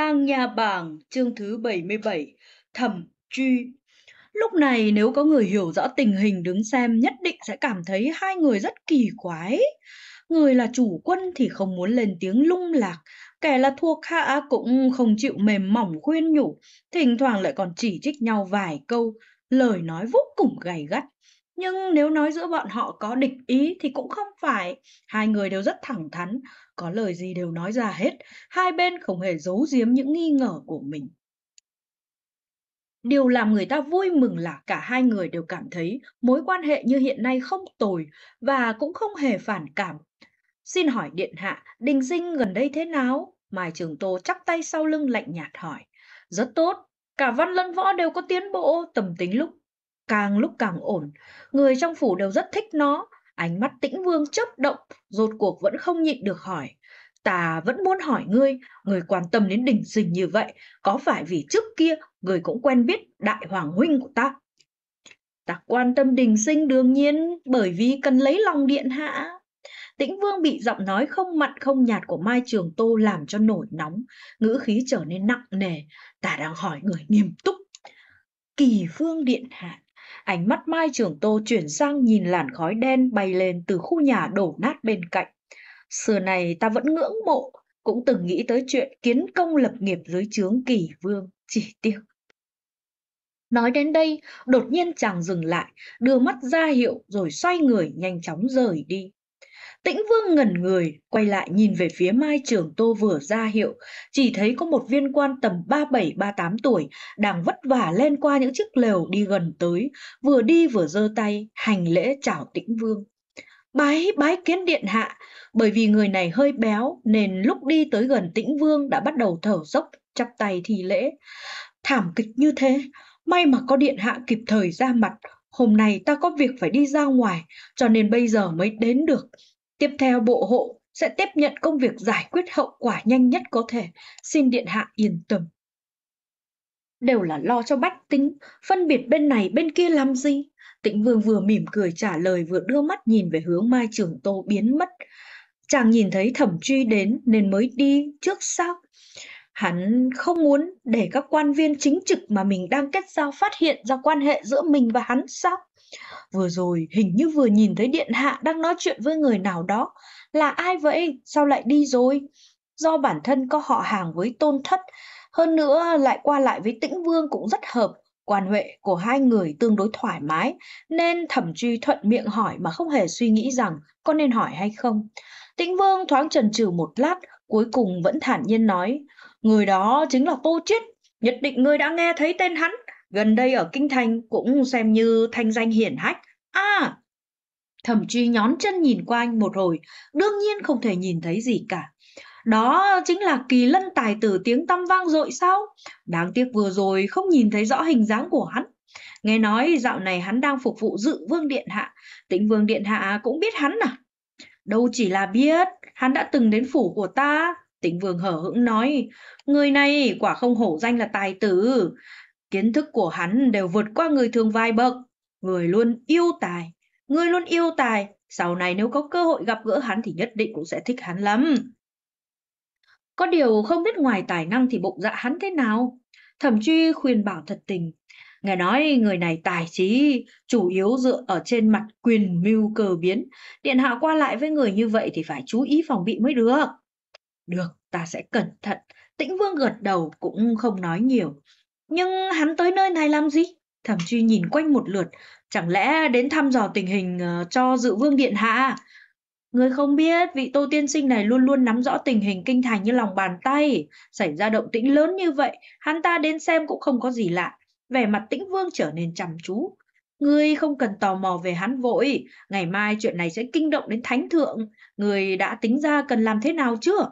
lang nha bàng chương thứ 77 thẩm truy Lúc này nếu có người hiểu rõ tình hình đứng xem nhất định sẽ cảm thấy hai người rất kỳ quái. Người là chủ quân thì không muốn lên tiếng lung lạc, kẻ là thuộc hạ cũng không chịu mềm mỏng khuyên nhủ, thỉnh thoảng lại còn chỉ trích nhau vài câu, lời nói vô cùng gay gắt. Nhưng nếu nói giữa bọn họ có địch ý thì cũng không phải, hai người đều rất thẳng thắn, có lời gì đều nói ra hết, hai bên không hề giấu giếm những nghi ngờ của mình. Điều làm người ta vui mừng là cả hai người đều cảm thấy mối quan hệ như hiện nay không tồi và cũng không hề phản cảm. Xin hỏi Điện Hạ, Đình Dinh gần đây thế nào? Mai Trường Tô chắp tay sau lưng lạnh nhạt hỏi. Rất tốt, cả văn lân võ đều có tiến bộ, tầm tính lúc càng lúc càng ổn. Người trong phủ đều rất thích nó, Ánh mắt tĩnh vương chớp động, rốt cuộc vẫn không nhịn được hỏi. Ta vẫn muốn hỏi ngươi, người quan tâm đến đỉnh sinh như vậy, có phải vì trước kia người cũng quen biết đại hoàng huynh của ta? Ta quan tâm đình sinh đương nhiên bởi vì cần lấy lòng điện hạ. Tĩnh Vương bị giọng nói không mặn không nhạt của Mai Trường Tô làm cho nổi nóng, ngữ khí trở nên nặng nề. Ta đang hỏi người nghiêm túc. Kỳ Phương Điện Hạ, Ánh mắt Mai Trường Tô chuyển sang nhìn làn khói đen bay lên từ khu nhà đổ nát bên cạnh. Xưa này ta vẫn ngưỡng mộ, cũng từng nghĩ tới chuyện kiến công lập nghiệp dưới trướng kỳ vương, chỉ tiếc. Nói đến đây, đột nhiên chàng dừng lại, đưa mắt ra hiệu rồi xoay người nhanh chóng rời đi. Tĩnh Vương ngẩn người, quay lại nhìn về phía Mai Trường Tô vừa ra hiệu, chỉ thấy có một viên quan tầm 37-38 tuổi đang vất vả lên qua những chiếc lều đi gần tới, vừa đi vừa giơ tay, hành lễ chào Tĩnh Vương. Bái, bái kiến điện hạ, bởi vì người này hơi béo nên lúc đi tới gần Tĩnh Vương đã bắt đầu thở dốc, chắp tay thì lễ. Thảm kịch như thế, may mà có điện hạ kịp thời ra mặt, hôm nay ta có việc phải đi ra ngoài, cho nên bây giờ mới đến được. Tiếp theo, Bộ Hộ sẽ tiếp nhận công việc giải quyết hậu quả nhanh nhất có thể. Xin Điện Hạ yên tâm. Đều là lo cho bách tính, phân biệt bên này bên kia làm gì? Tĩnh Vương vừa mỉm cười trả lời vừa đưa mắt nhìn về hướng Mai Trường Tô biến mất. Chàng nhìn thấy thẩm truy đến nên mới đi trước sau. Hắn không muốn để các quan viên chính trực mà mình đang kết giao phát hiện ra quan hệ giữa mình và hắn sao? Vừa rồi hình như vừa nhìn thấy điện hạ đang nói chuyện với người nào đó. Là ai vậy? Sao lại đi rồi? Do bản thân có họ hàng với tôn thất, hơn nữa lại qua lại với tĩnh vương cũng rất hợp. Quan hệ của hai người tương đối thoải mái, nên thẩm truy thuận miệng hỏi mà không hề suy nghĩ rằng có nên hỏi hay không. Tĩnh vương thoáng chần chừ một lát, cuối cùng vẫn thản nhiên nói, người đó chính là Tô Chiết, nhất định ngươi đã nghe thấy tên hắn, gần đây ở Kinh Thành cũng xem như thanh danh hiển hách. À, thẩm truy nhón chân nhìn qua anh một hồi, đương nhiên không thể nhìn thấy gì cả. Đó chính là kỳ lân tài tử tiếng tăm vang dội sao? Đáng tiếc vừa rồi không nhìn thấy rõ hình dáng của hắn. Nghe nói dạo này hắn đang phục vụ dự vương điện hạ, tĩnh vương điện hạ cũng biết hắn à? Đâu chỉ là biết, hắn đã từng đến phủ của ta. Tĩnh vương hở hững nói, người này quả không hổ danh là tài tử. Kiến thức của hắn đều vượt qua người thường vài bậc. Người luôn yêu tài. Người luôn yêu tài. Sau này nếu có cơ hội gặp gỡ hắn thì nhất định cũng sẽ thích hắn lắm. Có điều không biết ngoài tài năng thì bụng dạ hắn thế nào. Thẩm truy khuyên bảo thật tình. Nghe nói người này tài trí, chủ yếu dựa ở trên mặt quyền mưu cờ biến. Điện hạ qua lại với người như vậy thì phải chú ý phòng bị mới được. Được, ta sẽ cẩn thận. Tĩnh Vương gật đầu cũng không nói nhiều. Nhưng hắn tới nơi này làm gì? Thẩm truy nhìn quanh một lượt, chẳng lẽ đến thăm dò tình hình ờ, cho dự vương điện hạ? Người không biết, vị tô tiên sinh này luôn luôn nắm rõ tình hình kinh thành như lòng bàn tay. Xảy ra động tĩnh lớn như vậy, hắn ta đến xem cũng không có gì lạ. Vẻ mặt tĩnh vương trở nên trầm chú. Ngươi không cần tò mò về hắn vội, ngày mai chuyện này sẽ kinh động đến thánh thượng. Người đã tính ra cần làm thế nào chưa?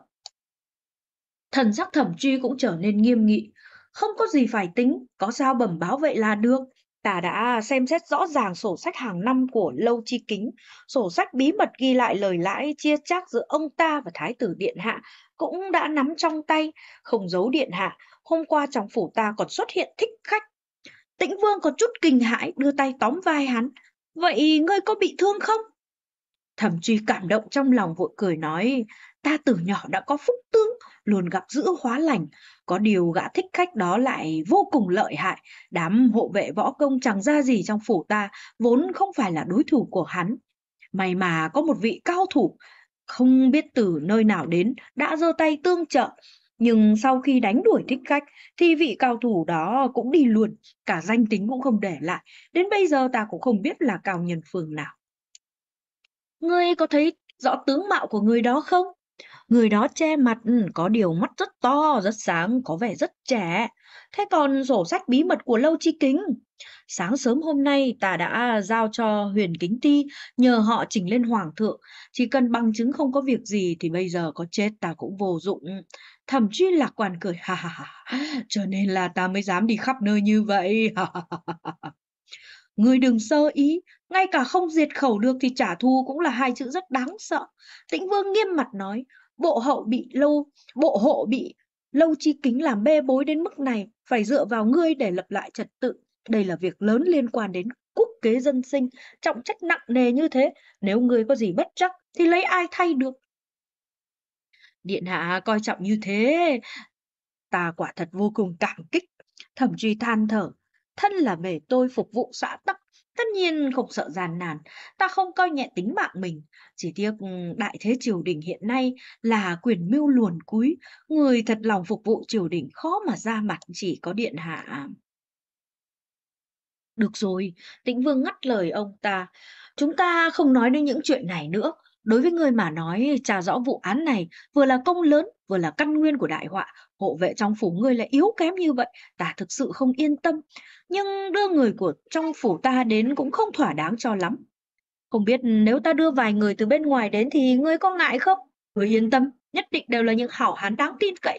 Thần sắc thẩm truy cũng trở nên nghiêm nghị, không có gì phải tính, có sao bẩm báo vậy là được. Ta đã xem xét rõ ràng sổ sách hàng năm của Lâu Chi Kính, sổ sách bí mật ghi lại lời lãi chia chác giữa ông ta và Thái tử Điện Hạ cũng đã nắm trong tay, không giấu Điện Hạ. Hôm qua trong phủ ta còn xuất hiện thích khách. Tĩnh Vương có chút kinh hãi đưa tay tóm vai hắn. Vậy ngươi có bị thương không? Thẩm Truy cảm động trong lòng vội cười nói, ta từ nhỏ đã có phúc tướng, luôn gặp giữ hóa lành. Có điều gã thích khách đó lại vô cùng lợi hại, đám hộ vệ võ công chẳng ra gì trong phủ ta, vốn không phải là đối thủ của hắn. May mà có một vị cao thủ, không biết từ nơi nào đến, đã giơ tay tương trợ. Nhưng sau khi đánh đuổi thích khách thì vị cao thủ đó cũng đi luôn, cả danh tính cũng không để lại. Đến bây giờ ta cũng không biết là cao nhân phường nào. Ngươi có thấy rõ tướng mạo của người đó không? Người đó che mặt, ừ, có điều mắt rất to, rất sáng, có vẻ rất trẻ. Thế còn sổ sách bí mật của Lâu Chi Kính? Sáng sớm hôm nay ta đã giao cho Huyền Kính Ti nhờ họ chỉnh lên Hoàng thượng. Chỉ cần bằng chứng không có việc gì thì bây giờ có chết ta cũng vô dụng. thậm chí lạc quan cười ha ha ha, cho nên là ta mới dám đi khắp nơi như vậy. Người đừng sơ ý, ngay cả không diệt khẩu được thì trả thù cũng là hai chữ rất đáng sợ tĩnh vương nghiêm mặt nói bộ hậu bị lâu bộ hộ bị lâu chi kính làm bê bối đến mức này phải dựa vào ngươi để lập lại trật tự đây là việc lớn liên quan đến quốc kế dân sinh trọng trách nặng nề như thế nếu ngươi có gì bất chắc thì lấy ai thay được điện hạ coi trọng như thế ta quả thật vô cùng cảm kích thẩm truy than thở thân là bề tôi phục vụ xã tắc Tất nhiên không sợ gian nàn, ta không coi nhẹ tính mạng mình. Chỉ tiếc ừ, đại thế triều đình hiện nay là quyền mưu luồn cúi, người thật lòng phục vụ triều đình khó mà ra mặt chỉ có điện hạ. Được rồi, tĩnh vương ngắt lời ông ta. Chúng ta không nói đến những chuyện này nữa. Đối với người mà nói trà rõ vụ án này vừa là công lớn vừa là căn nguyên của đại họa hộ vệ trong phủ ngươi lại yếu kém như vậy, ta thực sự không yên tâm. Nhưng đưa người của trong phủ ta đến cũng không thỏa đáng cho lắm. Không biết nếu ta đưa vài người từ bên ngoài đến thì ngươi có ngại không? Ngươi yên tâm, nhất định đều là những hảo hán đáng tin cậy.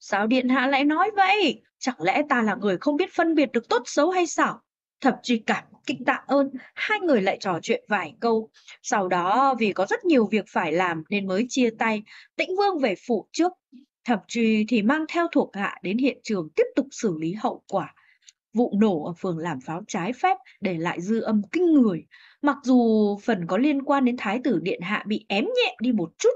Sao điện hạ lại nói vậy? Chẳng lẽ ta là người không biết phân biệt được tốt xấu hay sao? Thập truy cảm kinh tạ ơn, hai người lại trò chuyện vài câu. Sau đó vì có rất nhiều việc phải làm nên mới chia tay, tĩnh vương về phủ trước. Thậm chí thì mang theo thuộc hạ đến hiện trường tiếp tục xử lý hậu quả. Vụ nổ ở phường làm pháo trái phép để lại dư âm kinh người, mặc dù phần có liên quan đến Thái tử Điện Hạ bị ém nhẹ đi một chút.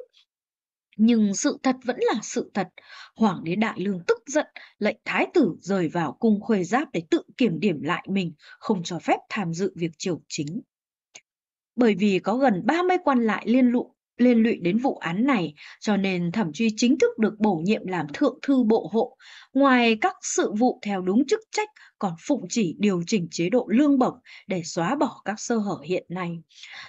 Nhưng sự thật vẫn là sự thật. Hoàng đế Đại Lương tức giận, lệnh Thái tử rời vào cung khuê giáp để tự kiểm điểm lại mình, không cho phép tham dự việc triều chính bởi vì có gần 30 quan lại liên lụy liên lụy đến vụ án này, cho nên Thẩm Truy chính thức được bổ nhiệm làm Thượng thư Bộ hộ. Ngoài các sự vụ theo đúng chức trách, còn phụng chỉ điều chỉnh chế độ lương bổng để xóa bỏ các sơ hở hiện nay.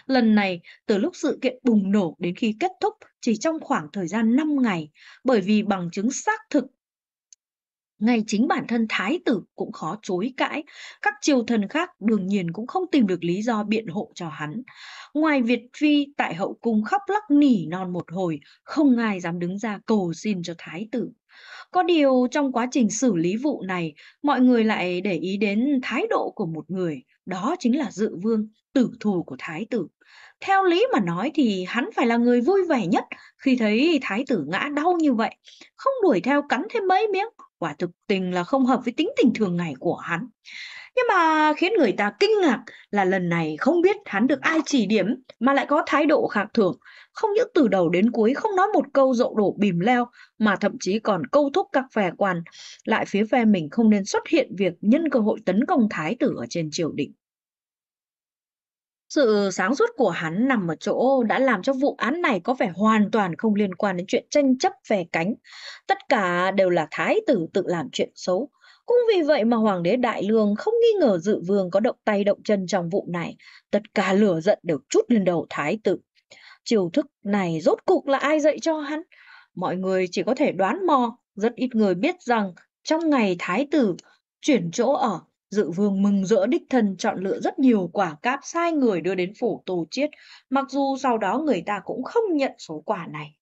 Lần này, từ lúc sự kiện bùng nổ đến khi kết thúc chỉ trong khoảng thời gian 5 ngày, bởi vì bằng chứng xác thực ngay chính bản thân thái tử cũng khó chối cãi, các triều thần khác đương nhiên cũng không tìm được lý do biện hộ cho hắn. Ngoài Việt Phi, tại hậu cung khóc lóc nỉ non một hồi, không ai dám đứng ra cầu xin cho thái tử. Có điều trong quá trình xử lý vụ này, mọi người lại để ý đến thái độ của một người, đó chính là dự vương, tử thù của thái tử. Theo lý mà nói thì hắn phải là người vui vẻ nhất khi thấy thái tử ngã đau như vậy, không đuổi theo cắn thêm mấy miếng quả thực tình là không hợp với tính tình thường ngày của hắn. Nhưng mà khiến người ta kinh ngạc là lần này không biết hắn được ai chỉ điểm mà lại có thái độ khác thường. Không những từ đầu đến cuối không nói một câu dậu đổ bìm leo mà thậm chí còn câu thúc các phe quan lại phía phe mình không nên xuất hiện việc nhân cơ hội tấn công thái tử ở trên triều đình. Sự sáng suốt của hắn nằm ở chỗ đã làm cho vụ án này có vẻ hoàn toàn không liên quan đến chuyện tranh chấp về cánh. Tất cả đều là thái tử tự làm chuyện xấu. Cũng vì vậy mà Hoàng đế Đại Lương không nghi ngờ dự vương có động tay động chân trong vụ này. Tất cả lửa giận đều trút lên đầu thái tử. Chiều thức này rốt cục là ai dạy cho hắn? Mọi người chỉ có thể đoán mò, rất ít người biết rằng trong ngày thái tử chuyển chỗ ở Dự vương mừng rỡ đích thân chọn lựa rất nhiều quả cáp sai người đưa đến phủ tù Chiết, mặc dù sau đó người ta cũng không nhận số quả này.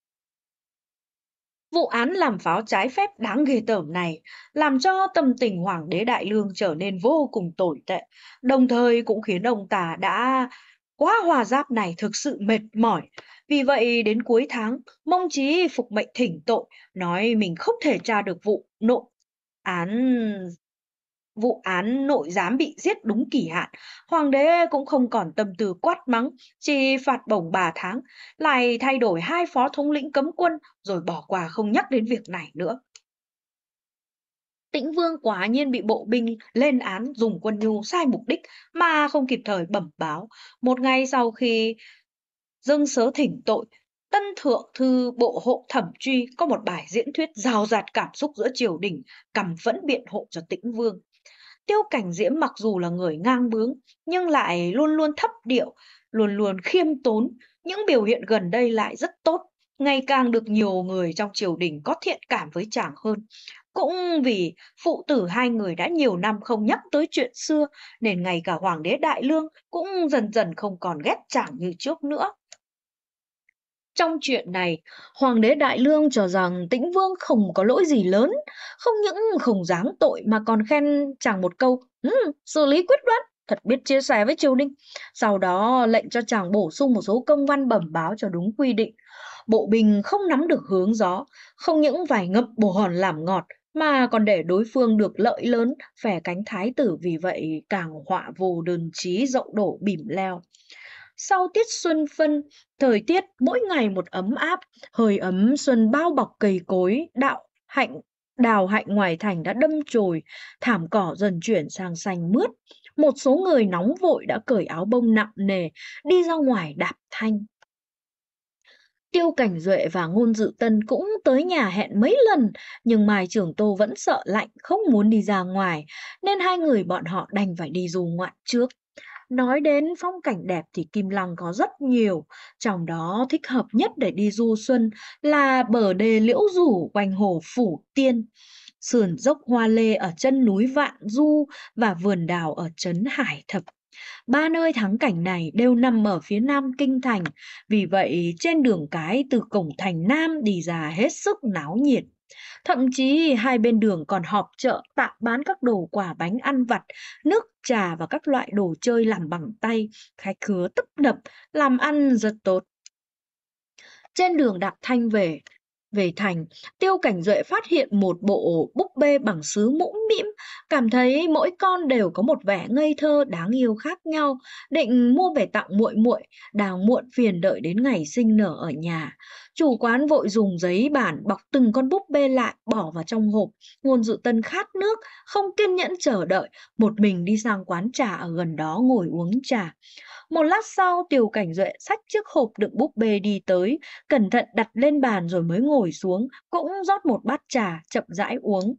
Vụ án làm pháo trái phép đáng ghê tởm này làm cho tâm tình Hoàng đế Đại Lương trở nên vô cùng tồi tệ, đồng thời cũng khiến ông ta đã quá hòa giáp này thực sự mệt mỏi. Vì vậy đến cuối tháng, mong chí phục mệnh thỉnh tội, nói mình không thể tra được vụ nội án vụ án nội giám bị giết đúng kỳ hạn, hoàng đế cũng không còn tâm tư quát mắng, chỉ phạt bổng 3 tháng, lại thay đổi hai phó thống lĩnh cấm quân rồi bỏ qua không nhắc đến việc này nữa. Tĩnh Vương quả nhiên bị bộ binh lên án dùng quân nhu sai mục đích mà không kịp thời bẩm báo. Một ngày sau khi dâng sớ thỉnh tội, Tân Thượng Thư Bộ Hộ Thẩm Truy có một bài diễn thuyết rào rạt cảm xúc giữa triều đình, cầm vẫn biện hộ cho Tĩnh Vương. Tiêu Cảnh Diễm mặc dù là người ngang bướng, nhưng lại luôn luôn thấp điệu, luôn luôn khiêm tốn. Những biểu hiện gần đây lại rất tốt, ngày càng được nhiều người trong triều đình có thiện cảm với chàng hơn. Cũng vì phụ tử hai người đã nhiều năm không nhắc tới chuyện xưa, nên ngày cả Hoàng đế Đại Lương cũng dần dần không còn ghét chàng như trước nữa. Trong chuyện này, Hoàng đế Đại Lương cho rằng Tĩnh Vương không có lỗi gì lớn, không những không dám tội mà còn khen chàng một câu, ừ, xử lý quyết đoán, thật biết chia sẻ với triều đình. Sau đó lệnh cho chàng bổ sung một số công văn bẩm báo cho đúng quy định. Bộ binh không nắm được hướng gió, không những vài ngập bổ hòn làm ngọt, mà còn để đối phương được lợi lớn, vẻ cánh thái tử vì vậy càng họa vô đơn chí rộng đổ bỉm leo sau tiết xuân phân, thời tiết mỗi ngày một ấm áp, hơi ấm xuân bao bọc cây cối, đạo hạnh đào hạnh ngoài thành đã đâm chồi, thảm cỏ dần chuyển sang xanh mướt. Một số người nóng vội đã cởi áo bông nặng nề, đi ra ngoài đạp thanh. Tiêu Cảnh Duệ và Ngôn Dự Tân cũng tới nhà hẹn mấy lần, nhưng Mai Trưởng Tô vẫn sợ lạnh, không muốn đi ra ngoài, nên hai người bọn họ đành phải đi du ngoạn trước. Nói đến phong cảnh đẹp thì Kim Lăng có rất nhiều, trong đó thích hợp nhất để đi du xuân là bờ đê liễu rủ quanh hồ Phủ Tiên, sườn dốc hoa lê ở chân núi Vạn Du và vườn đào ở trấn Hải Thập Ba nơi thắng cảnh này đều nằm ở phía nam kinh thành, vì vậy trên đường cái từ cổng thành Nam đi ra hết sức náo nhiệt. Thậm chí hai bên đường còn họp chợ tạm bán các đồ quả bánh ăn vặt, nước trà và các loại đồ chơi làm bằng tay, khách khứa tấp nập, làm ăn rất tốt. Trên đường Đạp Thanh về, về thành, Tiêu Cảnh Duệ phát hiện một bộ búp bê bằng sứ mũm mĩm, cảm thấy mỗi con đều có một vẻ ngây thơ đáng yêu khác nhau, định mua về tặng muội muội, đào muộn phiền đợi đến ngày sinh nở ở nhà. Chủ quán vội dùng giấy bản bọc từng con búp bê lại bỏ vào trong hộp, ngôn dự tân khát nước, không kiên nhẫn chờ đợi, một mình đi sang quán trà ở gần đó ngồi uống trà. Một lát sau, tiểu Cảnh Duệ xách chiếc hộp đựng búp bê đi tới, cẩn thận đặt lên bàn rồi mới ngồi xuống, cũng rót một bát trà, chậm rãi uống.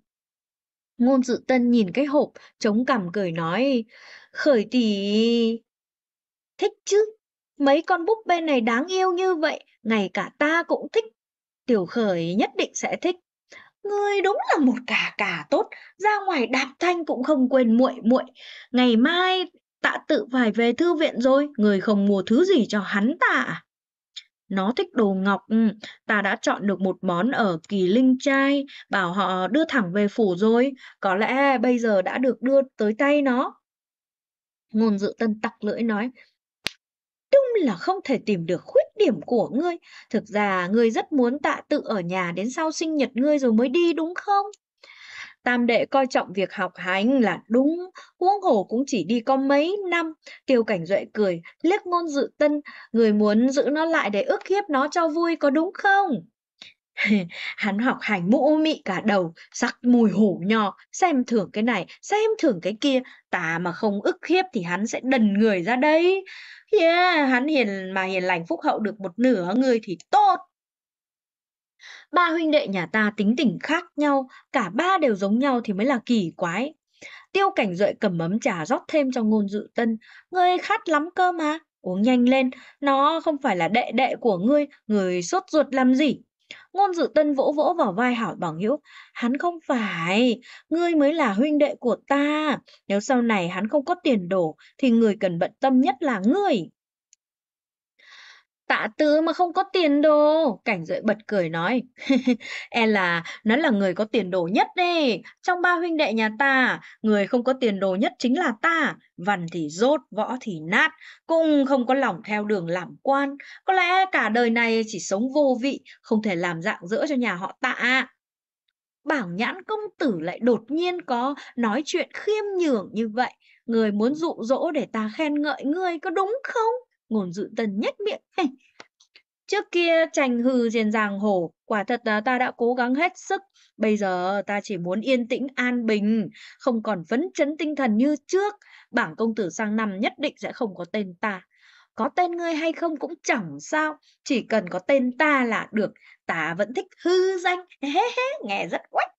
Ngôn dự tân nhìn cái hộp, chống cằm cười nói, khởi tỷ... Thích chứ, mấy con búp bê này đáng yêu như vậy, ngày cả ta cũng thích. Tiểu khởi nhất định sẽ thích. Ngươi đúng là một cả cả tốt, ra ngoài đạp thanh cũng không quên muội muội. Ngày mai Tạ tự phải về thư viện rồi, người không mua thứ gì cho hắn tạ. À? Nó thích đồ ngọc, ừ, ta đã chọn được một món ở kỳ linh trai, bảo họ đưa thẳng về phủ rồi, có lẽ bây giờ đã được đưa tới tay nó. Ngôn dự tân tặc lưỡi nói, đúng là không thể tìm được khuyết điểm của ngươi, thực ra ngươi rất muốn tạ tự ở nhà đến sau sinh nhật ngươi rồi mới đi đúng không? Tam đệ coi trọng việc học hành là đúng, huống hồ cũng chỉ đi có mấy năm. Tiêu Cảnh Duệ cười, liếc ngôn dự tân, người muốn giữ nó lại để ức hiếp nó cho vui có đúng không? Hắn học hành mũ mị cả đầu, sắc mùi hổ nho, xem thưởng cái này, xem thưởng cái kia, ta mà không ức hiếp thì hắn sẽ đần người ra đây. Yeah, hắn hiền mà hiền lành phúc hậu được một nửa người thì tốt. Ba huynh đệ nhà ta tính tình khác nhau, cả ba đều giống nhau thì mới là kỳ quái. Tiêu cảnh dậy cầm ấm trà rót thêm cho ngôn dự tân. Ngươi khát lắm cơ mà, uống nhanh lên, nó không phải là đệ đệ của ngươi, người sốt ruột làm gì. Ngôn dự tân vỗ vỗ vào vai hảo bảo hữu, hắn không phải, ngươi mới là huynh đệ của ta. Nếu sau này hắn không có tiền đổ, thì người cần bận tâm nhất là ngươi. Tạ Tứ mà không có tiền đồ. Cảnh Duệ bật cười nói. e là nó là người có tiền đồ nhất đi. Trong ba huynh đệ nhà ta, người không có tiền đồ nhất chính là ta. Văn thì rốt, võ thì nát. Cũng không có lòng theo đường làm quan. Có lẽ cả đời này chỉ sống vô vị, không thể làm dạng dỡ cho nhà họ tạ. Bảo nhãn công tử lại đột nhiên có nói chuyện khiêm nhường như vậy. Người muốn dụ dỗ để ta khen ngợi ngươi có đúng không? ngôn dự tần nhếch miệng trước kia trành hư diền giàng hổ quả thật là ta đã cố gắng hết sức bây giờ ta chỉ muốn yên tĩnh an bình không còn phấn chấn tinh thần như trước bảng công tử sang năm nhất định sẽ không có tên ta có tên ngươi hay không cũng chẳng sao chỉ cần có tên ta là được ta vẫn thích hư danh nghe rất oách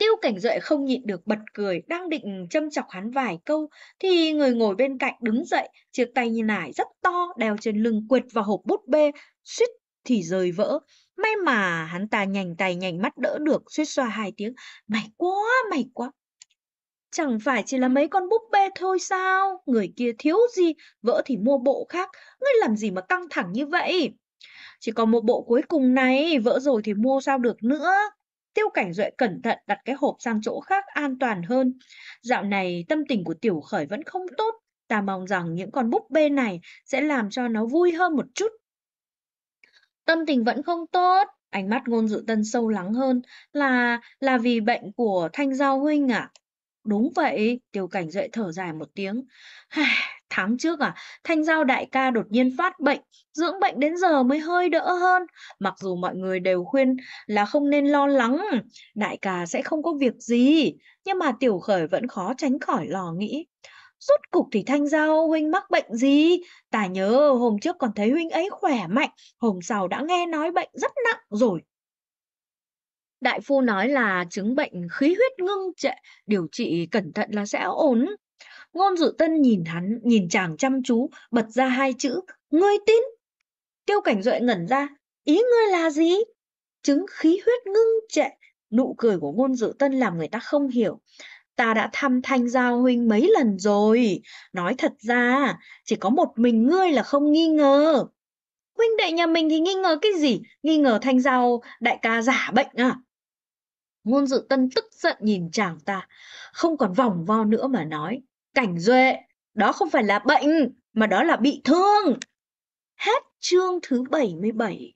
Tiêu Cảnh Duệ không nhịn được bật cười, đang định châm chọc hắn vài câu, thì người ngồi bên cạnh đứng dậy, chiếc tay như nải rất to, đeo trên lưng quệt vào hộp bút bê, suýt thì rơi vỡ. May mà hắn ta nhanh tay nhanh mắt đỡ được, suýt xoa hai tiếng, mày quá, mày quá. Chẳng phải chỉ là mấy con búp bê thôi sao, người kia thiếu gì, vỡ thì mua bộ khác, ngươi làm gì mà căng thẳng như vậy? Chỉ còn một bộ cuối cùng này, vỡ rồi thì mua sao được nữa. Tiêu Cảnh Duệ cẩn thận đặt cái hộp sang chỗ khác an toàn hơn. Dạo này tâm tình của Tiểu Khởi vẫn không tốt, ta mong rằng những con búp bê này sẽ làm cho nó vui hơn một chút. Tâm tình vẫn không tốt, ánh mắt ngôn dự tân sâu lắng hơn là là vì bệnh của Thanh Giao Huynh à? Đúng vậy, Tiêu Cảnh Duệ thở dài một tiếng tháng trước à, Thanh Giao đại ca đột nhiên phát bệnh, dưỡng bệnh đến giờ mới hơi đỡ hơn. Mặc dù mọi người đều khuyên là không nên lo lắng, đại ca sẽ không có việc gì, nhưng mà tiểu khởi vẫn khó tránh khỏi lo nghĩ. Rốt cục thì Thanh Giao huynh mắc bệnh gì? Tả nhớ hôm trước còn thấy huynh ấy khỏe mạnh, hôm sau đã nghe nói bệnh rất nặng rồi. Đại phu nói là chứng bệnh khí huyết ngưng trệ, điều trị cẩn thận là sẽ ổn. Ngôn dự tân nhìn hắn, nhìn chàng chăm chú, bật ra hai chữ, ngươi tin. Tiêu cảnh duệ ngẩn ra, ý ngươi là gì? Chứng khí huyết ngưng trệ, nụ cười của ngôn dự tân làm người ta không hiểu. Ta đã thăm thanh giao huynh mấy lần rồi, nói thật ra, chỉ có một mình ngươi là không nghi ngờ. Huynh đệ nhà mình thì nghi ngờ cái gì? Nghi ngờ thanh giao đại ca giả bệnh à? Ngôn dự tân tức giận nhìn chàng ta, không còn vòng vo nữa mà nói. Cảnh Duệ, đó không phải là bệnh, mà đó là bị thương. Hết chương thứ 77.